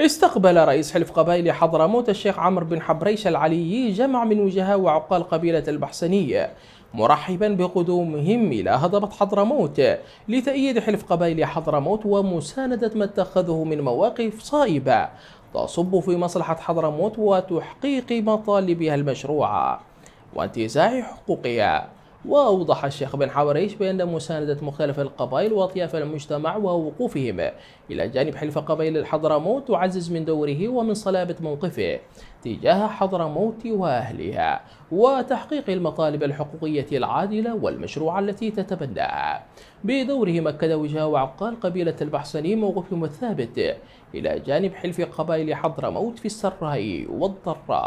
استقبل رئيس حلف قبائل حضرموت الشيخ عمرو بن حبريش العلي جمع من وجهاء وعقال قبيلة البحسنية مرحبا بقدومهم إلى هضبة حضرموت لتأييد حلف قبائل حضرموت ومساندة ما اتخذه من مواقف صائبة تصب في مصلحة حضرموت وتحقيق مطالبها المشروعة وانتزاع حقوقها وأوضح الشيخ بن حواريش بأن مساندة مختلف القبائل وأطياف المجتمع ووقوفهم إلى جانب حلف قبائل الحضرموت تعزز من دوره ومن صلابة موقفه تجاه حضرموت وأهلها وتحقيق المطالب الحقوقية العادلة والمشروعة التي تتبناها بدوره مكد وجهه وعقال قبيلة البحسني موقفهم الثابت إلى جانب حلف قبائل حضرموت في السراء والضراء